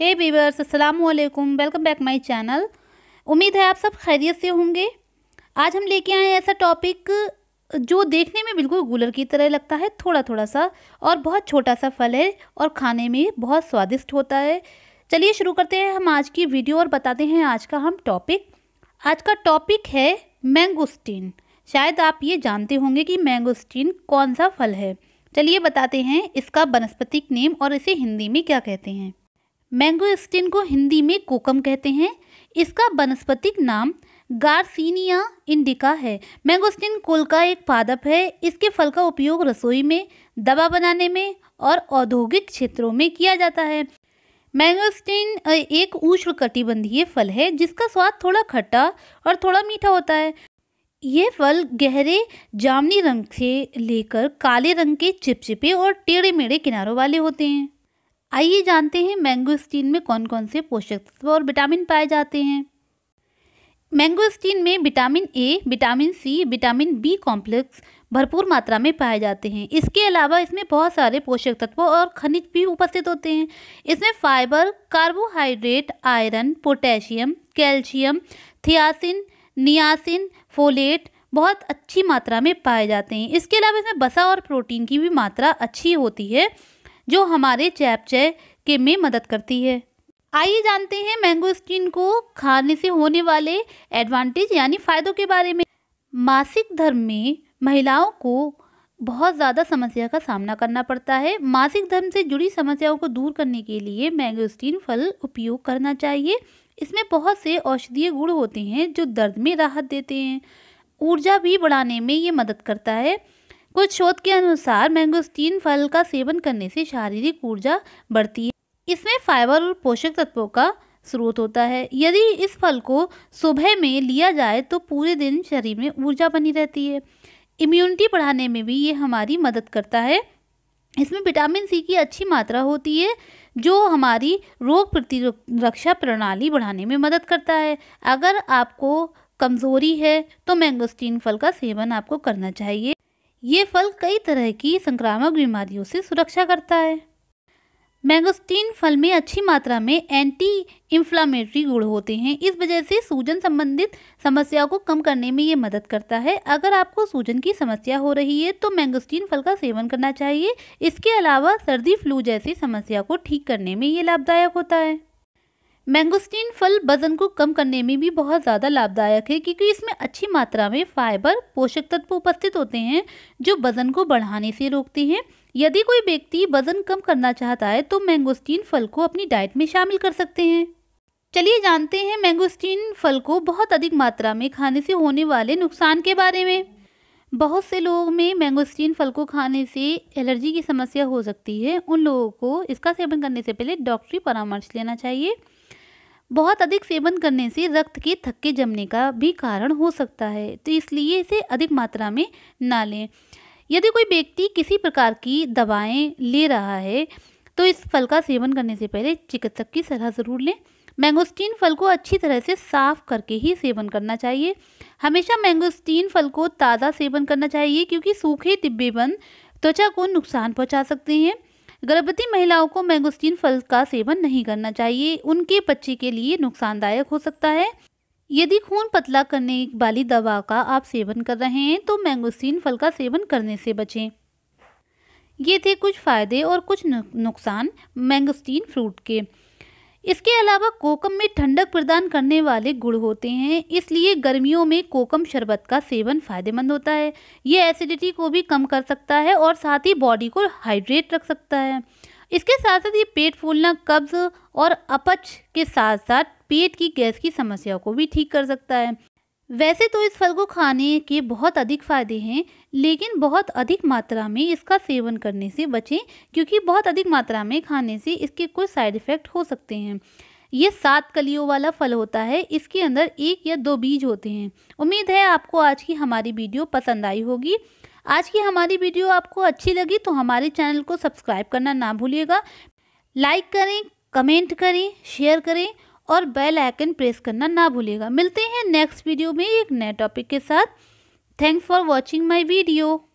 हे viewers अस्सलाम वालेकुम welcome back my channel उम्मीद है आप सब खैरियत से होंगे आज हम लेके आए हैं ऐसा टॉपिक जो देखने में बिल्कुल गुलर की तरह लगता है थोड़ा थोड़ा सा और बहुत छोटा सा फल है और खाने में बहुत स्वादिष्ट होता है चलिए शुरू करते हैं हम आज की वीडियो और बताते हैं आज का हम टॉपिक आज का टॉपिक है मैंगोस्टीन शायद आप ये जानते होंगे कि मैंगोस्टीन कौन सा फल है चलिए बताते हैं इसका वनस्पतिक नेम और इसे हिंदी में क्या कहते हैं मैंगो स्टेन को हिंदी में कोकम कहते हैं इसका वनस्पतिक नाम गार्सिनिया इंडिका है मैंगोस्टिन कोल का एक पादप है इसके फल का उपयोग रसोई में दवा बनाने में और औद्योगिक क्षेत्रों में किया जाता है मैंगोस्टिन एक उष्ण कटिबंधीय फल है जिसका स्वाद थोड़ा खट्टा और थोड़ा मीठा होता है ये फल गहरे जामनी रंग से लेकर काले रंग के चिपचिपे और टेढ़े मेढ़े किनारों वाले होते हैं आइए जानते हैं मैंगोस्टीन में कौन कौन से पोषक तत्व और विटामिन पाए जाते हैं मैंगोस्टीन में vitamin A vitamin C vitamin B complex भरपूर मात्रा में पाए जाते हैं इसके अलावा इसमें बहुत सारे पोषक तत्व और खनिज भी उपस्थित होते हैं इसमें fibre carbohydrate iron potassium calcium thiamine niacin folate बहुत अच्छी मात्रा में पाए जाते हैं इसके अलावा इसमें बसा और प्रोटीन की भी मात्रा अच्छी होती है जो हमारे चयापचय के में मदद करती है आइए जानते हैं मैंगो स्किन को खाने से होने वाले एडवांटेज यानी फ़ायदों के बारे में मासिक धर्म में महिलाओं को बहुत ज़्यादा समस्या का सामना करना पड़ता है मासिक धर्म से जुड़ी समस्याओं को दूर करने के लिए मैंगोस्टीन फल उपयोग करना चाहिए इसमें बहुत से औषधीय गुण होते हैं जो दर्द में राहत देते हैं ऊर्जा भी बढ़ाने में ये मदद करता है कुछ शोध के अनुसार मैंगोस्टीन फल का सेवन करने से शारीरिक ऊर्जा बढ़ती है इसमें फाइबर और पोषक तत्वों का स्रोत होता है यदि इस फल को सुबह में लिया जाए तो पूरे दिन शरीर में ऊर्जा बनी रहती है इम्यूनिटी बढ़ाने में भी ये हमारी मदद करता है इसमें विटामिन सी की अच्छी मात्रा होती है जो हमारी रोग प्रतिरक्षा प्रणाली बढ़ाने में मदद करता है अगर आपको कमज़ोरी है तो मैंगोस्टीन फल का सेवन आपको करना चाहिए ये फल कई तरह की संक्रामक बीमारियों से सुरक्षा करता है मैंगोस्टीन फल में अच्छी मात्रा में एंटी इन्फ्लामेटरी गुण होते हैं इस वजह से सूजन संबंधित समस्या को कम करने में ये मदद करता है अगर आपको सूजन की समस्या हो रही है तो मैंगोस्टीन फल का सेवन करना चाहिए इसके अलावा सर्दी फ्लू जैसी समस्या को ठीक करने में ये लाभदायक होता है मैंगोस्टीन फल वजन को कम करने में भी बहुत ज़्यादा लाभदायक है क्योंकि इसमें अच्छी मात्रा में फाइबर पोषक तत्व उपस्थित होते हैं जो वजन को बढ़ाने से रोकते हैं यदि कोई व्यक्ति वजन कम करना चाहता है तो मैंगोस्टीन फल को अपनी डाइट में शामिल कर सकते हैं चलिए जानते हैं मैंगोस्टीन फल को बहुत अधिक मात्रा में खाने से होने वाले नुकसान के बारे में बहुत से लोगों में मैंगोस्टीन फल को खाने से एलर्जी की समस्या हो सकती है उन लोगों को इसका सेवन करने से पहले डॉक्टरी परामर्श लेना चाहिए बहुत अधिक सेवन करने से रक्त के थक्के जमने का भी कारण हो सकता है तो इसलिए इसे अधिक मात्रा में ना लें यदि कोई व्यक्ति किसी प्रकार की दवाएं ले रहा है तो इस फल का सेवन करने से पहले चिकित्सक की सलाह ज़रूर लें मैंगोस्टीन फल को अच्छी तरह से साफ करके ही सेवन करना चाहिए हमेशा मैंगोस्टीन फल को ताज़ा सेवन करना चाहिए क्योंकि सूखे डिब्बे बंद त्वचा को नुकसान पहुंचा सकते हैं गर्भवती महिलाओं को मैंगोस्टीन फल का सेवन नहीं करना चाहिए उनके बच्चे के लिए नुकसानदायक हो सकता है यदि खून पतला करने वाली दवा का आप सेवन कर रहे हैं तो मैंगोस्टीन फल का सेवन करने से बचें ये थे कुछ फ़ायदे और कुछ नुकसान मैंगोस्टीन फ्रूट के इसके अलावा कोकम में ठंडक प्रदान करने वाले गुड़ होते हैं इसलिए गर्मियों में कोकम शरबत का सेवन फायदेमंद होता है ये एसिडिटी को भी कम कर सकता है और साथ ही बॉडी को हाइड्रेट रख सकता है इसके साथ साथ ये पेट फूलना कब्ज और अपच के साथ साथ पेट की गैस की समस्या को भी ठीक कर सकता है वैसे तो इस फल को खाने के बहुत अधिक फायदे हैं लेकिन बहुत अधिक मात्रा में इसका सेवन करने से बचें क्योंकि बहुत अधिक मात्रा में खाने से इसके कुछ साइड इफ़ेक्ट हो सकते हैं ये सात कलियों वाला फल होता है इसके अंदर एक या दो बीज होते हैं उम्मीद है आपको आज की हमारी वीडियो पसंद आई होगी आज की हमारी वीडियो आपको अच्छी लगी तो हमारे चैनल को सब्सक्राइब करना ना भूलिएगा लाइक करें कमेंट करें शेयर करें और बेल आइकन प्रेस करना ना भूलेगा मिलते हैं नेक्स्ट वीडियो में एक नए टॉपिक के साथ thanks for watching my video